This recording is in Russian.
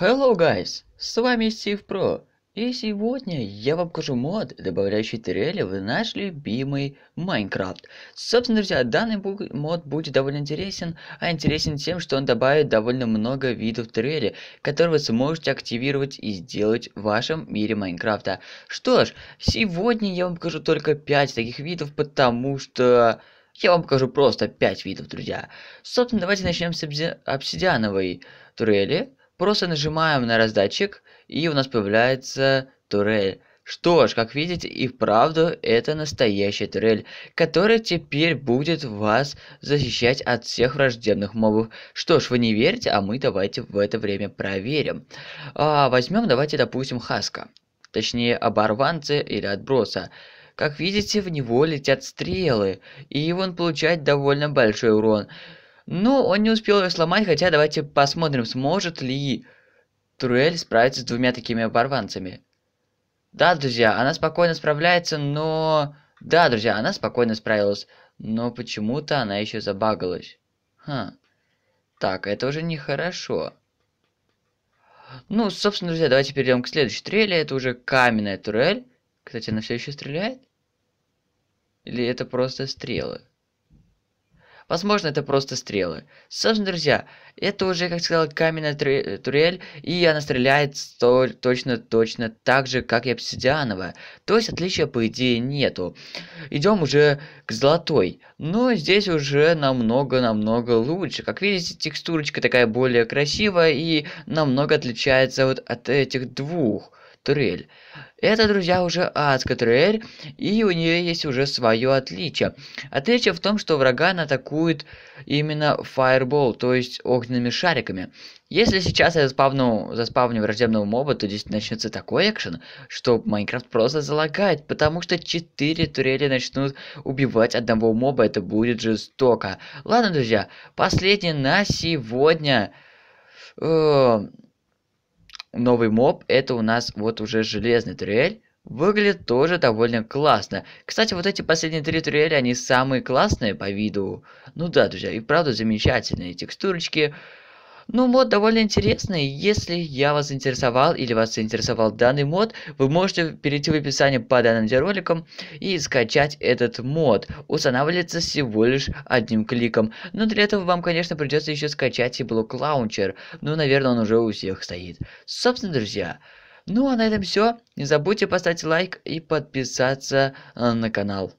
Hello guys, с вами Стив Про, и сегодня я вам покажу мод, добавляющий трели в наш любимый Майнкрафт. Собственно, друзья, данный мод будет довольно интересен, а интересен тем, что он добавит довольно много видов трели, которые вы сможете активировать и сделать в вашем мире Майнкрафта. Что ж, сегодня я вам покажу только 5 таких видов, потому что... Я вам покажу просто 5 видов, друзья. Собственно, давайте начнем с обсидиановой турели. Просто нажимаем на раздатчик, и у нас появляется турель. Что ж, как видите, и вправду это настоящая турель, которая теперь будет вас защищать от всех враждебных мобов. Что ж, вы не верите, а мы давайте в это время проверим. А, возьмем, давайте, допустим, Хаска. Точнее, оборванца или отброса. Как видите, в него летят стрелы, и он получает довольно большой урон. Ну, он не успел ее сломать, хотя давайте посмотрим, сможет ли Труэль справиться с двумя такими оборванцами. Да, друзья, она спокойно справляется, но... Да, друзья, она спокойно справилась, но почему-то она еще забагалась. Ха. Так, это уже нехорошо. Ну, собственно, друзья, давайте перейдем к следующей турели. Это уже каменная турель. Кстати, она все еще стреляет? Или это просто стрелы? Возможно, это просто стрелы. Собственно, друзья, это уже, как сказал, каменная э, турель, и она стреляет точно-точно так же, как и обсидиановая. То есть отличия, по идее, нету. Идем уже к золотой. Но здесь уже намного-намного лучше. Как видите, текстурочка такая более красивая и намного отличается вот от этих двух трель. Это, друзья, уже адская трель, и у нее есть уже свое отличие. Отличие в том, что врага атакует именно фаербол, то есть огненными шариками. Если сейчас я заспавну, заспавню враждебного моба, то здесь начнется такой экшен, что Майнкрафт просто залагает, потому что 4 турели начнут убивать одного моба, это будет жестоко. Ладно, друзья, последний на сегодня... Э новый моб это у нас вот уже железный турель. Выглядит тоже довольно классно. Кстати, вот эти последние три турели, они самые классные по виду. Ну да, друзья, и правда замечательные текстурочки. Ну, мод довольно интересный. Если я вас заинтересовал или вас заинтересовал данный мод, вы можете перейти в описание под данным роликом и скачать этот мод. Устанавливается всего лишь одним кликом. Но для этого вам, конечно, придется еще скачать и блок лаунчер. Ну, наверное, он уже у всех стоит. Собственно, друзья, ну а на этом все. Не забудьте поставить лайк и подписаться э, на канал.